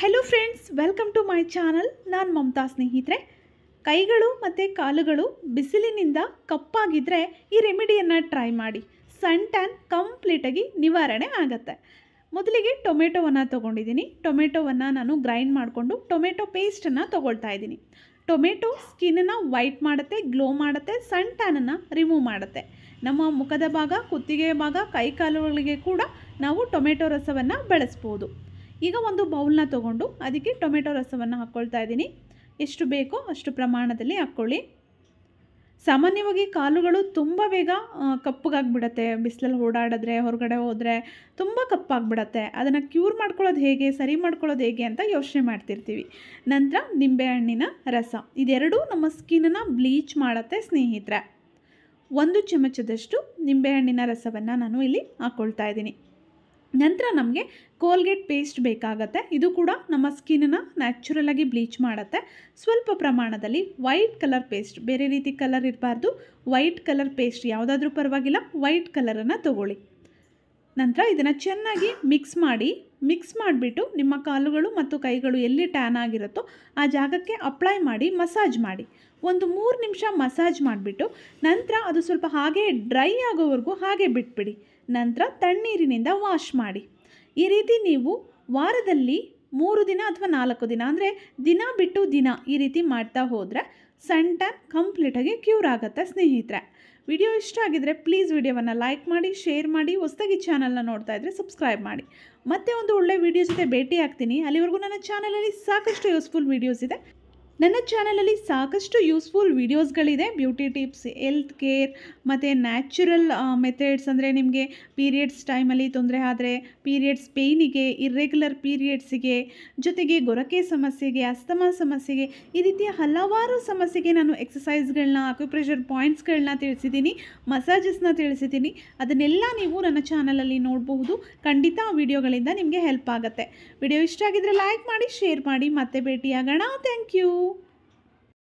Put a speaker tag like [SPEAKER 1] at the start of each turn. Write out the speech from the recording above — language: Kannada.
[SPEAKER 1] hello friends welcome to my channel ನಾನು ಮಮತಾ ಸ್ನೇಹಿತರೆ ಕೈಗಳು ಮತ್ತು ಕಾಲುಗಳು ಬಿಸಿಲಿನಿಂದ ಕಪ್ಪಾಗಿದ್ದರೆ ಈ ರೆಮಿಡಿಯನ್ನು ಟ್ರೈ ಮಾಡಿ ಸನ್ ಟ್ಯಾನ್ ಕಂಪ್ಲೀಟಾಗಿ ನಿವಾರಣೆ ಆಗುತ್ತೆ ಮೊದಲಿಗೆ ಟೊಮೆಟೊವನ್ನು ತೊಗೊಂಡಿದ್ದೀನಿ ಟೊಮೆಟೊವನ್ನು ನಾನು ಗ್ರೈಂಡ್ ಮಾಡಿಕೊಂಡು ಟೊಮೆಟೊ ಪೇಸ್ಟನ್ನು ತೊಗೊಳ್ತಾ ಇದ್ದೀನಿ ಟೊಮೆಟೊ ಸ್ಕಿನ್ನನ್ನು ವೈಟ್ ಮಾಡುತ್ತೆ ಗ್ಲೋ ಮಾಡುತ್ತೆ ಸನ್ ಟ್ಯಾನನ್ನು ರಿಮೂವ್ ಮಾಡುತ್ತೆ ನಮ್ಮ ಮುಖದ ಭಾಗ ಕುತ್ತಿಗೆಯ ಭಾಗ ಕೈ ಕಾಲುಗಳಿಗೆ ಕೂಡ ನಾವು ಟೊಮೆಟೊ ರಸವನ್ನು ಬಳಸ್ಬೋದು ಈಗ ಒಂದು ಬೌಲ್ನ ತೊಗೊಂಡು ಅದಕ್ಕೆ ಟೊಮೆಟೊ ರಸವನ್ನು ಹಾಕ್ಕೊಳ್ತಾ ಇದ್ದೀನಿ ಎಷ್ಟು ಬೇಕೋ ಅಷ್ಟು ಪ್ರಮಾಣದಲ್ಲಿ ಹಾಕ್ಕೊಳ್ಳಿ ಸಾಮಾನ್ಯವಾಗಿ ಕಾಲುಗಳು ತುಂಬ ಬೇಗ ಕಪ್ಪಗಾಗ್ಬಿಡತ್ತೆ ಬಿಸಿಲಲ್ಲಿ ಓಡಾಡಿದ್ರೆ ಹೊರಗಡೆ ಹೋದರೆ ತುಂಬ ಕಪ್ಪಾಗ್ಬಿಡತ್ತೆ ಅದನ್ನು ಕ್ಯೂರ್ ಮಾಡ್ಕೊಳ್ಳೋದು ಹೇಗೆ ಸರಿ ಮಾಡ್ಕೊಳ್ಳೋದು ಹೇಗೆ ಅಂತ ಯೋಚನೆ ಮಾಡ್ತಿರ್ತೀವಿ ನಂತರ ನಿಂಬೆಹಣ್ಣಿನ ರಸ ಇದೆರಡೂ ನಮ್ಮ ಸ್ಕಿನ್ನ ಬ್ಲೀಚ್ ಮಾಡುತ್ತೆ ಸ್ನೇಹಿತರೆ ಒಂದು ಚಮಚದಷ್ಟು ನಿಂಬೆಹಣ್ಣಿನ ರಸವನ್ನು ನಾನು ಇಲ್ಲಿ ಹಾಕ್ಕೊಳ್ತಾ ಇದ್ದೀನಿ ನಂತರ ನಮಗೆ ಕೋಲ್ಗೇಟ್ ಪೇಸ್ಟ್ ಬೇಕಾಗತ್ತೆ ಇದು ಕೂಡ ನಮ್ಮ ಸ್ಕಿನ್ನ ನ್ಯಾಚುರಲಾಗಿ ಬ್ಲೀಚ್ ಮಾಡುತ್ತೆ ಸ್ವಲ್ಪ ಪ್ರಮಾಣದಲ್ಲಿ ವೈಟ್ ಕಲರ್ ಪೇಸ್ಟ್ ಬೇರೆ ರೀತಿ ಕಲರ್ ಇರಬಾರ್ದು ವೈಟ್ ಕಲರ್ ಪೇಸ್ಟ್ ಯಾವುದಾದ್ರೂ ಪರವಾಗಿಲ್ಲ ವೈಟ್ ಕಲರನ್ನು ತಗೊಳ್ಳಿ ನಂತರ ಇದನ್ನು ಚೆನ್ನಾಗಿ ಮಿಕ್ಸ್ ಮಾಡಿ ಮಿಕ್ಸ್ ಮಾಡಿಬಿಟ್ಟು ನಿಮ್ಮ ಕಾಲುಗಳು ಮತ್ತು ಕೈಗಳು ಎಲ್ಲಿ ಟ್ಯಾನ್ ಆಗಿರುತ್ತೋ ಆ ಜಾಗಕ್ಕೆ ಅಪ್ಲೈ ಮಾಡಿ ಮಸಾಜ್ ಮಾಡಿ ಒಂದು ಮೂರು ನಿಮಿಷ ಮಸಾಜ್ ಮಾಡಿಬಿಟ್ಟು ನಂತರ ಅದು ಸ್ವಲ್ಪ ಹಾಗೆ ಡ್ರೈ ಆಗೋವರೆಗೂ ಹಾಗೆ ಬಿಟ್ಬಿಡಿ ನಂತರ ತಣ್ಣೀರಿನಿಂದ ವಾಶ್ ಮಾಡಿ ಈ ರೀತಿ ನೀವು ವಾರದಲ್ಲಿ ಮೂರು ದಿನ ಅಥವಾ ನಾಲ್ಕು ದಿನ ಅಂದರೆ ದಿನ ಬಿಟ್ಟು ದಿನ ಈ ರೀತಿ ಮಾಡ್ತಾ ಹೋದರೆ ಸನ್ ಕಂಪ್ಲೀಟಾಗಿ ಕ್ಯೂರ್ ಆಗುತ್ತೆ ಸ್ನೇಹಿತರೆ ವಿಡಿಯೋ ಇಷ್ಟ ಆಗಿದರೆ ಪ್ಲೀಸ್ ವಿಡಿಯೋವನ್ನು ಲೈಕ್ ಮಾಡಿ ಶೇರ್ ಮಾಡಿ ಹೊಸದಾಗಿ ಚಾನಲ್ನ ನೋಡ್ತಾ ಇದ್ದರೆ ಸಬ್ಸ್ಕ್ರೈಬ್ ಮಾಡಿ ಮತ್ತೆ ಒಂದು ಒಳ್ಳೆ ವಿಡಿಯೋ ಜೊತೆ ಭೇಟಿ ಆಗ್ತೀನಿ ಅಲ್ಲಿವರೆಗೂ ನನ್ನ ಚಾನಲಲ್ಲಿ ಸಾಕಷ್ಟು ಯೂಸ್ಫುಲ್ ವಿಡಿಯೋಸ್ ಇದೆ ನನ್ನ ಚಾನಲಲ್ಲಿ ಸಾಕಷ್ಟು ಯೂಸ್ಫುಲ್ ವೀಡಿಯೋಸ್ಗಳಿದೆ ಬ್ಯೂಟಿ ಟಿಪ್ಸ್ ಹೆಲ್ತ್ ಕೇರ್ ಮತ್ತು ನ್ಯಾಚುರಲ್ ಮೆಥಡ್ಸ್ ಅಂದರೆ ನಿಮಗೆ ಪೀರಿಯಡ್ಸ್ ಟೈಮಲ್ಲಿ ತೊಂದರೆ ಆದರೆ ಪೀರಿಯಡ್ಸ್ ಪೇಯ್ನಿಗೆ ಇರ್ರೆಗ್ಯುಲರ್ ಪೀರಿಯಡ್ಸಿಗೆ ಜೊತೆಗೆ ಗೊರಕೆ ಸಮಸ್ಯೆಗೆ ಅಸ್ತಮಾ ಸಮಸ್ಯೆಗೆ ಈ ರೀತಿಯ ಹಲವಾರು ಸಮಸ್ಯೆಗೆ ನಾನು ಎಕ್ಸಸೈಸ್ಗಳನ್ನ ಅಕ್ಯುಪ್ರೆಷರ್ ಪಾಯಿಂಟ್ಸ್ಗಳನ್ನ ತಿಳಿಸಿದ್ದೀನಿ ಮಸಾಜಸ್ನ ತಿಳಿಸಿದ್ದೀನಿ ಅದನ್ನೆಲ್ಲ ನೀವು ನನ್ನ ಚಾನಲಲ್ಲಿ ನೋಡಬಹುದು ಖಂಡಿತ ವೀಡಿಯೋಗಳಿಂದ ನಿಮಗೆ ಹೆಲ್ಪ್ ಆಗುತ್ತೆ ವಿಡಿಯೋ ಇಷ್ಟ ಆಗಿದ್ರೆ ಲೈಕ್ ಮಾಡಿ ಶೇರ್ ಮಾಡಿ ಮತ್ತೆ ಭೇಟಿಯಾಗೋಣ ಥ್ಯಾಂಕ್ ಯು